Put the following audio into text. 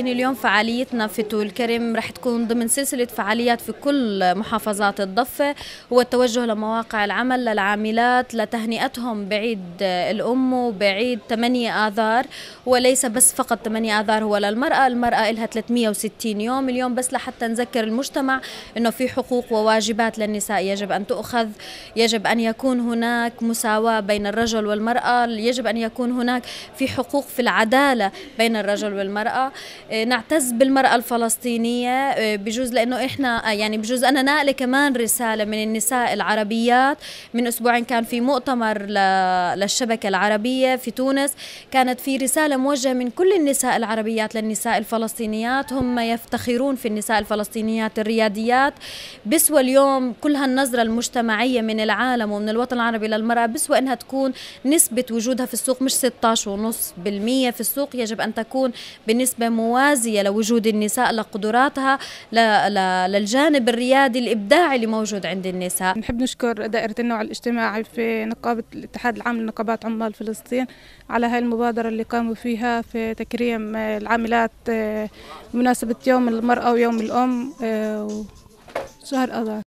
يعني اليوم فعاليتنا في طول الكرم رح تكون ضمن سلسلة فعاليات في كل محافظات الضفة هو التوجه لمواقع العمل للعاملات لتهنئتهم بعيد الأم وبعيد 8 آذار وليس بس فقط 8 آذار هو للمرأة المرأة إلها 360 يوم اليوم بس لحتى نذكر المجتمع أنه في حقوق وواجبات للنساء يجب أن تؤخذ يجب أن يكون هناك مساواة بين الرجل والمرأة يجب أن يكون هناك في حقوق في العدالة بين الرجل والمرأة نعتز بالمرأة الفلسطينية آه، بجوز لأنه إحنا آه، يعني بجوز أنا ناقلة كمان رسالة من النساء العربيات من أسبوعين كان في مؤتمر للشبكة العربية في تونس كانت في رسالة موجهة من كل النساء العربيات للنساء الفلسطينيات هم يفتخرون في النساء الفلسطينيات الرياديات بسوى اليوم كل هالنظرة المجتمعية من العالم ومن الوطن العربي للمرأة بسوى إنها تكون نسبة وجودها في السوق مش 16.5% في السوق يجب أن تكون بنسبة موازنة موازية لوجود النساء لقدراتها للجانب الريادي الإبداعي اللي موجود عند النساء نحب نشكر دائرة النوع الاجتماعي في نقابة الاتحاد العام لنقابات عمال فلسطين على هاي المبادرة اللي قاموا فيها في تكريم آه، العاملات آه، بمناسبة يوم المرأة ويوم الأم آه، شهر أذار